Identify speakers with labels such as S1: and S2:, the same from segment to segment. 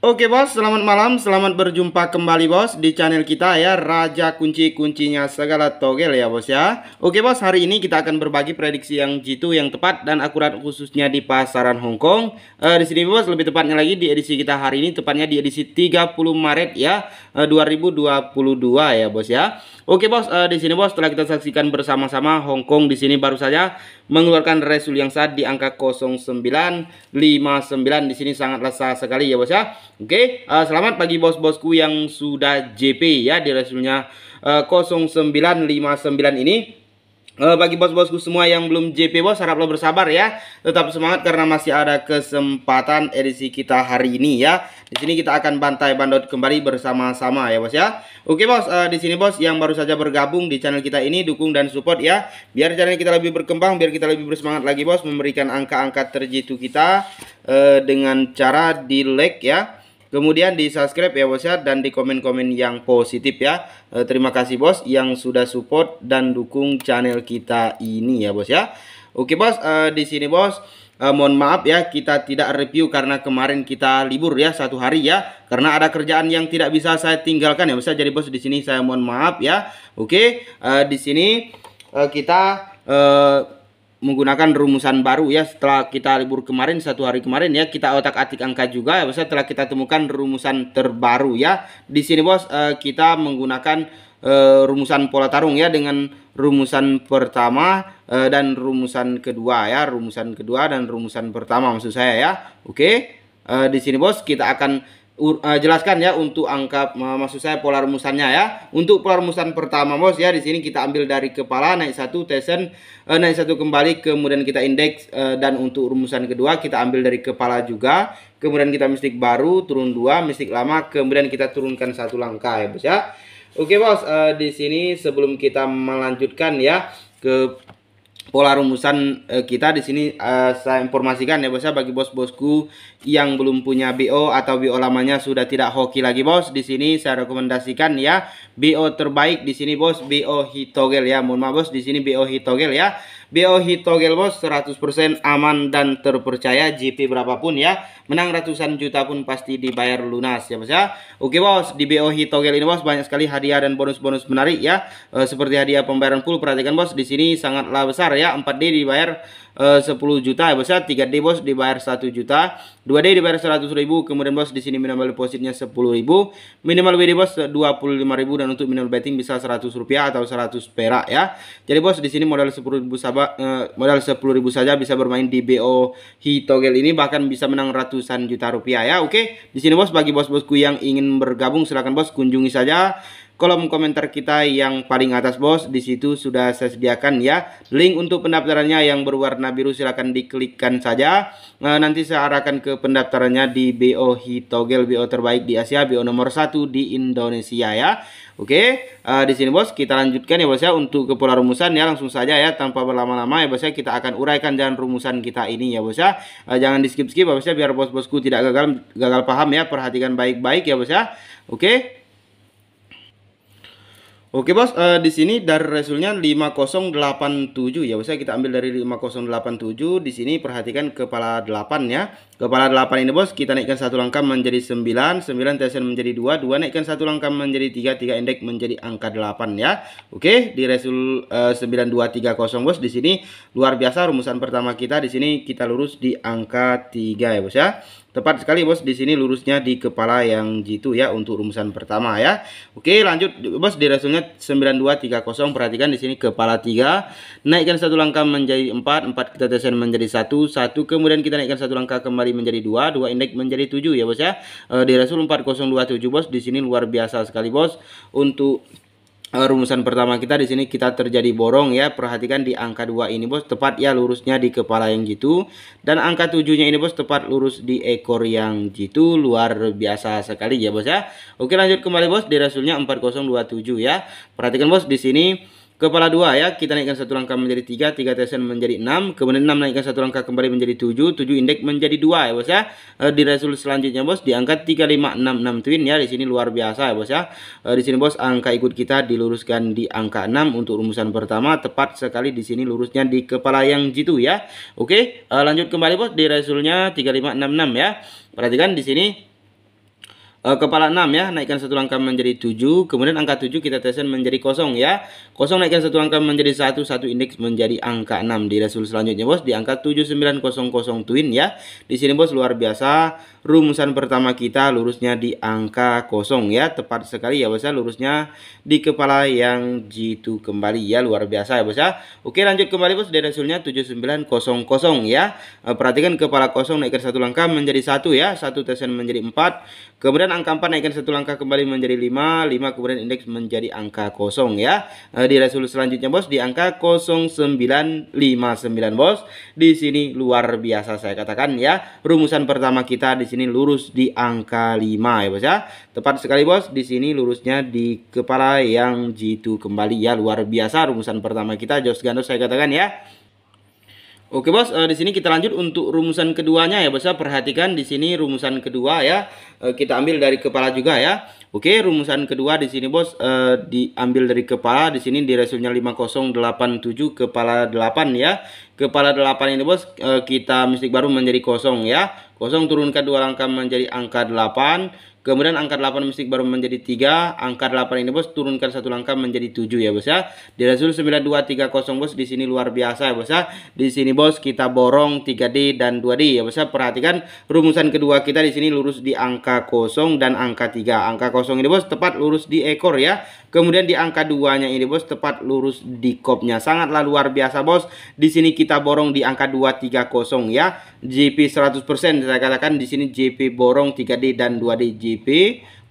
S1: Oke bos, selamat malam, selamat berjumpa kembali bos di channel kita ya Raja kunci-kuncinya segala togel ya bos ya Oke bos, hari ini kita akan berbagi prediksi yang jitu yang tepat dan akurat khususnya di pasaran Hongkong e, eh, Di sini bos, lebih tepatnya lagi di edisi kita hari ini, tepatnya di edisi 30 Maret ya e, eh, 2022 ya bos ya Oke bos, uh, di sini bos setelah kita saksikan bersama-sama Hong Kong di sini baru saja mengeluarkan resul yang saat di angka 0959 di sini sangat lesa sekali ya bos ya. Oke, uh, selamat pagi bos-bosku yang sudah JP ya di resulnya uh, eh, 0959 ini. Eh, bagi bos-bosku semua yang belum JP Bos, harap lo bersabar ya. Tetap semangat karena masih ada kesempatan edisi kita hari ini ya. Di sini kita akan bantai bandot kembali bersama-sama ya Bos ya. Oke Bos, uh, di sini Bos yang baru saja bergabung di channel kita ini dukung dan support ya. Biar channel kita lebih berkembang, biar kita lebih bersemangat lagi Bos memberikan angka-angka terjitu kita uh, dengan cara di like ya Kemudian di subscribe ya bos ya dan di komen-komen yang positif ya. Eh, terima kasih bos yang sudah support dan dukung channel kita ini ya bos ya. Oke bos, eh, di sini bos eh, mohon maaf ya kita tidak review karena kemarin kita libur ya satu hari ya karena ada kerjaan yang tidak bisa saya tinggalkan ya bisa ya. jadi bos di sini saya mohon maaf ya oke di sini kita menggunakan rumusan baru ya setelah kita libur kemarin satu hari kemarin ya kita otak atik angka juga ya bos ya. setelah kita temukan rumusan terbaru ya di sini bos eh, kita menggunakan eh, rumusan pola tarung ya dengan rumusan pertama uh, dan rumusan kedua ya rumusan kedua dan rumusan pertama maksud saya ya oke eh, di sini bos kita akan uh, jelaskan ya untuk angka uh, maksud saya pola rumusannya ya. Untuk pola rumusan pertama Bos ya di sini kita ambil dari kepala naik satu tesen uh, naik satu kembali kemudian kita indeks uh, dan untuk rumusan kedua kita ambil dari kepala juga. Kemudian kita mistik baru turun dua, mistik lama kemudian kita turunkan satu langkah ya Bos ya. Oke Bos, uh, di sini sebelum kita melanjutkan ya ke pola rumusan uh, kita di sini uh, saya informasikan ya bos ya bagi bos-bosku yang belum punya BO atau BO lamanya sudah tidak hoki lagi bos di sini saya rekomendasikan ya BO terbaik di sini bos BO Hitogel ya mohon maaf bos di sini BO Hitogel ya BOH Togel Bos 100% aman dan terpercaya GP berapapun ya. Menang ratusan juta pun pasti dibayar lunas ya Bos ya. Oke Bos, di BOH Togel ini Bos banyak sekali hadiah dan bonus-bonus menarik ya. E, seperti hadiah pembayaran full perhatikan Bos di sini sangatlah besar ya 4D dibayar Eh, uh, 10 juta ya bos ya 3D bos dibayar 1 juta 2D dibayar 100 ribu kemudian bos di sini minimal depositnya 10 ribu minimal WD bos 25 ribu dan untuk minimal betting bisa 100 rupiah atau 100 perak ya jadi bos di sini modal 10 ribu sabah, eh, uh, modal 10 ribu saja bisa bermain di BO Hitogel ini bahkan bisa menang ratusan juta rupiah ya oke di sini bos bagi bos-bosku yang ingin bergabung silahkan bos kunjungi saja kolom komentar kita yang paling atas bos di situ sudah saya sediakan ya link untuk pendaftarannya yang berwarna biru silahkan diklikkan saja e, nanti saya arahkan ke pendaftarannya di BO Hitogel BO terbaik di Asia BO nomor satu di Indonesia ya Oke, uh, di sini bos kita lanjutkan ya bos ya untuk ke pola rumusan ya langsung saja ya tanpa berlama-lama ya bos ya kita akan uraikan jalan rumusan kita ini ya bos ya. Uh, jangan di skip-skip ya bos ya biar bos-bosku tidak gagal gagal paham ya perhatikan baik-baik ya bos ya. Oke. Oke bos, uh, di sini dari resulnya 5087 ya, bisa kita ambil dari 5087. Di sini perhatikan kepala 8 ya. Kepala 8 ini bos, kita naikkan satu langkah menjadi 9, 9 TSN menjadi 2, 2 naikkan satu langkah menjadi 3, 3 indeks menjadi angka 8 ya. Oke, di resul uh, eh, 9230 bos di sini luar biasa rumusan pertama kita di sini kita lurus di angka 3 ya bos ya. Tepat sekali bos di sini lurusnya di kepala yang jitu ya untuk rumusan pertama ya. Oke, lanjut bos di resulnya 9230 perhatikan di sini kepala 3 naikkan satu langkah menjadi 4, 4 kita TSN menjadi 1, 1 kemudian kita naikkan satu langkah kembali menjadi dua, dua indeks menjadi tujuh ya bos ya. E, di Rasul 4027 bos di sini luar biasa sekali bos untuk eh, rumusan pertama kita di sini kita terjadi borong ya. Perhatikan di angka dua ini bos tepat ya lurusnya di kepala yang gitu dan angka tujuhnya ini bos tepat lurus di ekor yang gitu luar biasa sekali ya bos ya. Oke lanjut kembali bos di rasulnya 4027 ya. Perhatikan bos di sini Kepala dua ya, kita naikkan satu langkah menjadi tiga, tiga tesen menjadi enam, kemudian enam naikkan satu langkah kembali menjadi tujuh, tujuh indeks menjadi dua ya bos ya. E, di resul selanjutnya bos di angka tiga lima enam enam twin ya, di sini luar biasa ya bos ya. E, di sini bos angka ikut kita diluruskan di angka enam untuk rumusan pertama, tepat sekali di sini lurusnya di kepala yang jitu ya. Oke, e, lanjut kembali bos di resulnya tiga lima enam enam ya. Perhatikan di sini Eh, kepala 6 ya, naikkan satu langkah menjadi 7, kemudian angka 7 kita tesan menjadi kosong ya. Kosong naikkan satu langkah menjadi satu satu indeks menjadi angka 6 di resul selanjutnya bos di angka 7900 twin ya. Di sini bos luar biasa rumusan pertama kita lurusnya di angka kosong ya tepat sekali ya bos ya lurusnya di kepala yang jitu kembali ya luar biasa ya bos ya oke lanjut kembali bos dari hasilnya 7900 ya eh, perhatikan kepala kosong naikkan satu langkah menjadi satu ya satu tesen menjadi empat kemudian angka 4 naikkan satu langkah kembali menjadi lima lima kemudian indeks menjadi angka kosong ya eh, di resolusi selanjutnya bos di angka 0959 bos di sini luar biasa saya katakan ya rumusan pertama kita di sini lurus di angka 5 ya bos ya. Tepat sekali bos, di sini lurusnya di kepala yang jitu kembali ya. Luar biasa rumusan pertama kita Jos Gandos saya katakan ya. Oke bos, eh, di sini kita lanjut untuk rumusan keduanya ya bos ya. Perhatikan di sini rumusan kedua ya. Eh, kita ambil dari kepala juga ya. Oke, rumusan kedua di sini bos eh, diambil dari kepala. Di sini di resolusinya 5087 kepala 8 ya. Kepala 8 ini bos eh, kita mistik baru menjadi kosong ya. Kosong turunkan dua langkah menjadi angka 8. Kemudian angka 8 mistik baru menjadi tiga Angka 8 ini bos turunkan satu langkah menjadi tujuh ya bos ya. Di Rasul 9230 bos di sini luar biasa ya bos ya. Di sini bos kita borong 3D dan 2D ya bos ya. Perhatikan rumusan kedua kita di sini lurus di angka kosong dan angka tiga Angka kosong ini bos tepat lurus di ekor ya. Kemudian di angka duanya ini bos tepat lurus di kopnya. Sangatlah luar biasa bos. Di sini kita kita borong di angka 230 ya. JP 100% saya katakan di sini JP borong 3D dan 2D JP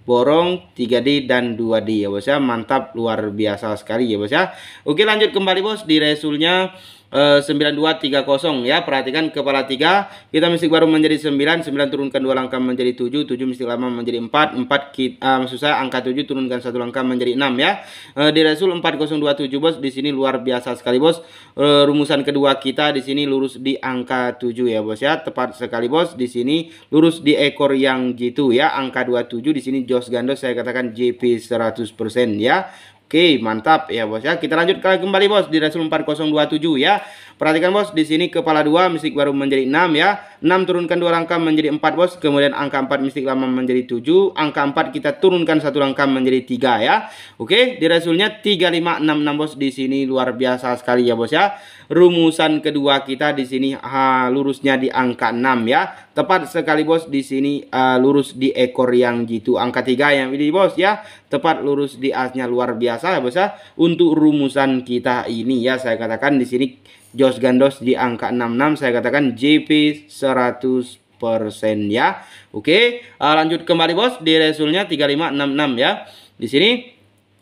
S1: borong 3D dan 2D ya bos ya. Mantap luar biasa sekali ya bos ya. Oke lanjut kembali bos di resulnya 9230 eh, ya perhatikan kepala 3 kita mesti baru menjadi 9 9 turunkan dua langkah menjadi 7 7 mesti lama menjadi 4 4 kita, uh, maksud saya angka 7 turunkan satu langkah menjadi 6 ya uh, di resul 4027 bos di sini luar biasa sekali bos uh, rumusan kedua kita di sini lurus di angka 7 ya bos ya tepat sekali bos di sini lurus di ekor yang gitu ya angka 27 di sini Jos Gandos saya katakan JP 100% ya Oke, mantap ya bos ya. Kita lanjut kembali bos di Rasul 4027 ya. Perhatikan bos, di sini kepala 2 mistik baru menjadi 6 ya. 6 turunkan 2 langkah menjadi 4 bos, kemudian angka 4 mistik lama menjadi 7, angka 4 kita turunkan 1 langkah menjadi 3 ya. Oke, di rasulnya 3566 bos di sini luar biasa sekali ya bos ya. Rumusan kedua kita di sini ha, lurusnya di angka 6 ya. Tepat sekali bos di sini uh, lurus di ekor yang gitu angka 3 yang ini bos ya. Tepat lurus di asnya luar biasa ya bos ya. Untuk rumusan kita ini ya saya katakan di sini Jos Gandos di angka 66 saya katakan JP 100 persen ya. Oke, uh, lanjut kembali bos di resulnya 3566 ya. Di sini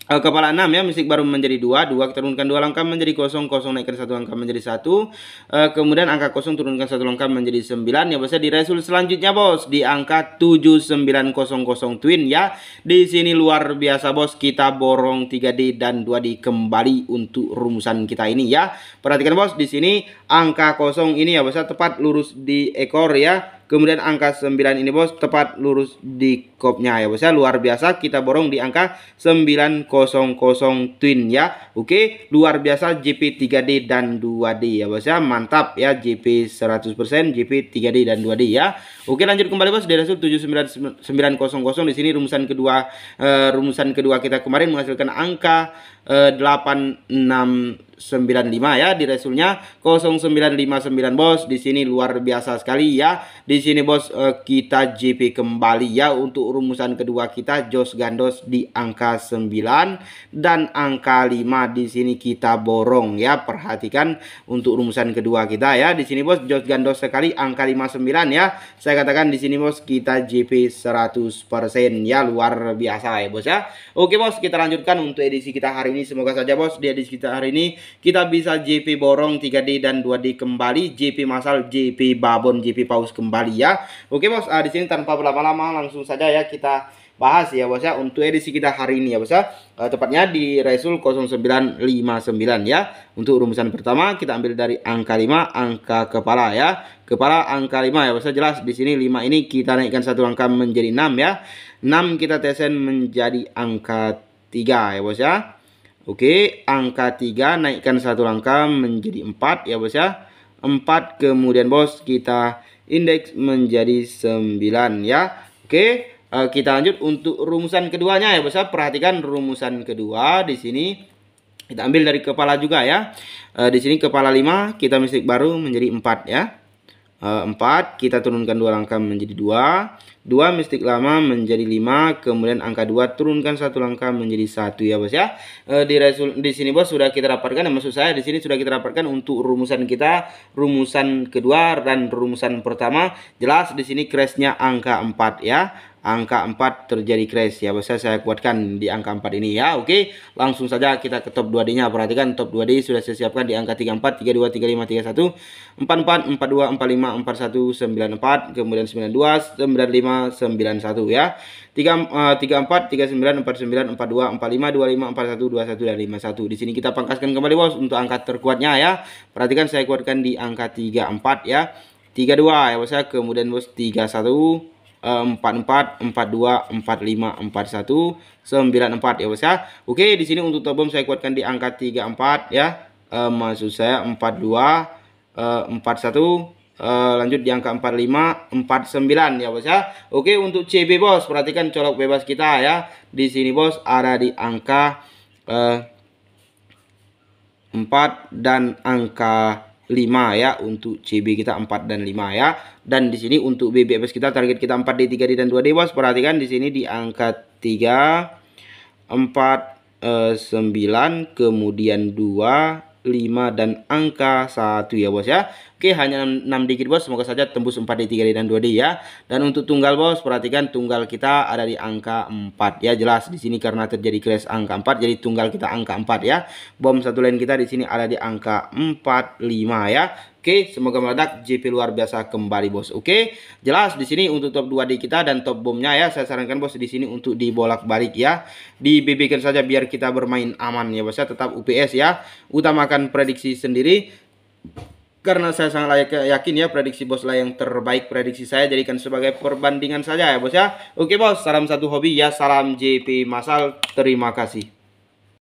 S1: uh, kepala 6 ya mistik baru menjadi 2 2 kita turunkan 2 langkah menjadi 0 0 naikkan 1 langkah menjadi 1 uh, eh, kemudian angka 0 turunkan 1 langkah menjadi 9 ya bos di resul selanjutnya bos di angka 7900 twin ya di sini luar biasa bos kita borong 3D dan 2D kembali untuk rumusan kita ini ya perhatikan bos di sini angka kosong ini ya bos tepat lurus di ekor ya Kemudian angka 9 ini bos tepat lurus di kopnya ya bos ya. Luar biasa kita borong di angka 900 twin ya. Oke, luar biasa JP 3D dan 2D ya bos ya. Mantap ya JP 100%, JP 3D dan 2D ya. Oke, lanjut kembali bos dari hasil 79900 di sini rumusan kedua uh, rumusan kedua kita kemarin menghasilkan angka 8695 eh, ya di resulnya 0959 bos di sini luar biasa sekali ya di sini bos eh, kita JP kembali ya untuk rumusan kedua kita Jos Gandos di angka 9 dan angka 5 di sini kita borong ya perhatikan untuk rumusan kedua kita ya di sini bos Jos Gandos sekali angka 59 ya saya katakan di sini bos kita JP 100% ya luar biasa ya bos ya oke bos kita lanjutkan untuk edisi kita hari ini ini. Semoga saja bos di edisi kita hari ini kita bisa JP borong 3D dan 2D kembali, JP masal, JP babon, JP paus kembali ya. Oke bos, ah, di sini tanpa berlama-lama langsung saja ya kita bahas ya bos ya untuk edisi kita hari ini ya bos ya uh, tepatnya di Resul 0959 ya untuk rumusan pertama kita ambil dari angka 5 angka kepala ya kepala angka 5 ya bos ya jelas di sini 5 ini kita naikkan satu angka menjadi 6 ya 6 kita tesen menjadi angka 3 ya bos ya Oke, angka 3 naikkan satu langkah menjadi 4 ya bos ya. 4 kemudian bos kita indeks menjadi 9 ya. Oke, eh, kita lanjut untuk rumusan keduanya ya bos ya. Perhatikan rumusan kedua di sini kita ambil dari kepala juga ya. Eh, di sini kepala 5 kita mistik baru menjadi 4 ya. 4 eh, kita turunkan dua langkah menjadi 2 2 mistik lama menjadi 5 kemudian angka 2 turunkan satu langkah menjadi satu ya bos ya e, di resul, di sini bos sudah kita rapatkan ya, maksud saya di sini sudah kita rapatkan untuk rumusan kita rumusan kedua dan rumusan pertama jelas di sini crashnya angka 4 ya angka 4 terjadi crash ya bos ya saya kuatkan di angka 4 ini ya oke langsung saja kita ke top 2D nya perhatikan top 2D sudah saya siapkan di angka 34 32 35 31 44 42 45 41 94 kemudian 92 95 591 ya. 3 uh, 34 39 49 42 45 25 41 21 dan 51. Di sini kita pangkaskan kembali bos untuk angka terkuatnya ya. Perhatikan saya kuatkan di angka 34 ya. 32 ya bos ya. Kemudian bos 31 44, 42, 45, 41, 94 ya bos ya. Oke, di sini untuk tobom saya kuatkan di angka 34 ya. E, maksud saya 42, e, 41, Uh, lanjut di angka 45 49 ya bos ya Oke untuk CB bos perhatikan colok bebas kita ya di sini bos ada di angka uh, eh, 4 dan angka 5 ya untuk CB kita 4 dan 5 ya dan di sini untuk BBFS kita target kita 4D 3D dan 2D bos perhatikan di sini di angka 3 4 eh, 9 kemudian 2 5 dan angka 1 ya bos ya Oke, hanya 6, digit bos, semoga saja tembus 4 d 3 di dan 2 d ya. Dan untuk tunggal bos, perhatikan tunggal kita ada di angka 4 ya. Jelas di sini karena terjadi crash angka 4, jadi tunggal kita angka 4 ya. Bom satu lain kita di sini ada di angka 4 5 ya. Oke, semoga meledak JP luar biasa kembali bos. Oke, jelas di sini untuk top 2 di kita dan top bomnya ya. Saya sarankan bos di sini untuk dibolak-balik ya. Dibebekan saja biar kita bermain aman ya bos ya. Tetap UPS ya. Utamakan prediksi sendiri karena saya sangat yakin ya prediksi bos lah yang terbaik prediksi saya jadikan sebagai perbandingan saja ya bos ya. Oke bos, salam satu hobi ya, salam JP Masal. Terima kasih.